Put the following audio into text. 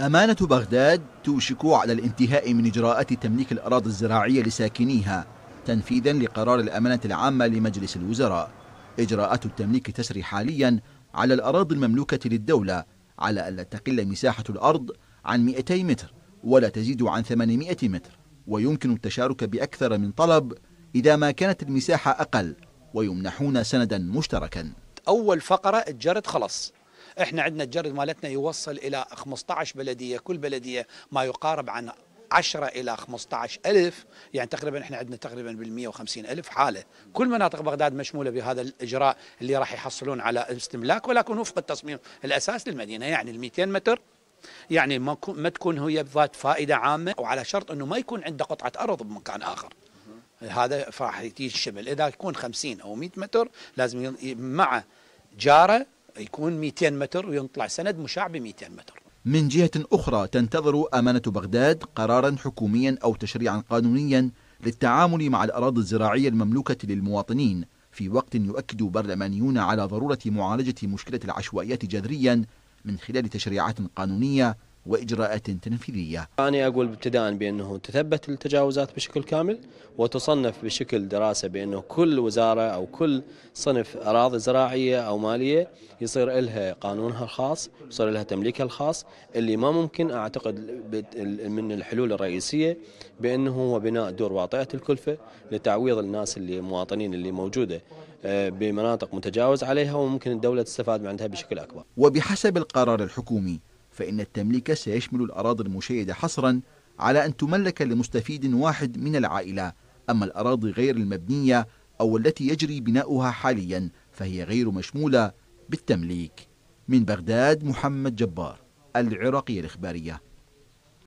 أمانة بغداد توشك على الانتهاء من إجراءات تمليك الأراضي الزراعية لساكنيها تنفيذا لقرار الأمانة العامة لمجلس الوزراء إجراءات التمليك تسري حاليا على الأراضي المملوكة للدولة على ألا تقل مساحة الأرض عن 200 متر ولا تزيد عن 800 متر ويمكن التشارك بأكثر من طلب إذا ما كانت المساحة أقل ويمنحون سندا مشتركا أول فقرة اتجرت خلاص احنا عندنا الجرد مالتنا يوصل الى 15 بلديه كل بلديه ما يقارب عن 10 الى 15 الف يعني تقريبا احنا عندنا تقريبا بال 150 الف حاله كل مناطق بغداد مشموله بهذا الاجراء اللي راح يحصلون على استملاك ولكن وفق التصميم الاساس للمدينه يعني ال 200 متر يعني ما, ما تكون هي ذات فائده عامه وعلى شرط انه ما يكون عنده قطعه ارض بمكان اخر هذا راح يجي الشمل اذا يكون 50 او 100 متر لازم مع جاره يكون 200 متر وينطلع سند مشع ب 200 متر من جهة أخرى تنتظر أمانة بغداد قرارا حكوميا أو تشريعا قانونيا للتعامل مع الأراضي الزراعية المملوكة للمواطنين في وقت يؤكد برلمانيون على ضرورة معالجة مشكلة العشوائيات جذريا من خلال تشريعات قانونية وإجراءات تنفيذية أنا أقول ابتداء بأنه تثبت التجاوزات بشكل كامل وتصنف بشكل دراسة بأنه كل وزارة أو كل صنف أراضي زراعية أو مالية يصير لها قانونها الخاص يصير لها تمليكها الخاص اللي ما ممكن أعتقد من الحلول الرئيسية بأنه هو بناء دور واطئة الكلفة لتعويض الناس اللي المواطنين اللي موجودة آه، بمناطق متجاوز عليها وممكن الدولة تستفاد من عندها بشكل أكبر وبحسب القرار الحكومي فإن التمليك سيشمل الأراضي المشيدة حصرا على أن تملك لمستفيد واحد من العائلة أما الأراضي غير المبنية أو التي يجري بناؤها حاليا فهي غير مشمولة بالتمليك من بغداد محمد جبار العراقية الإخبارية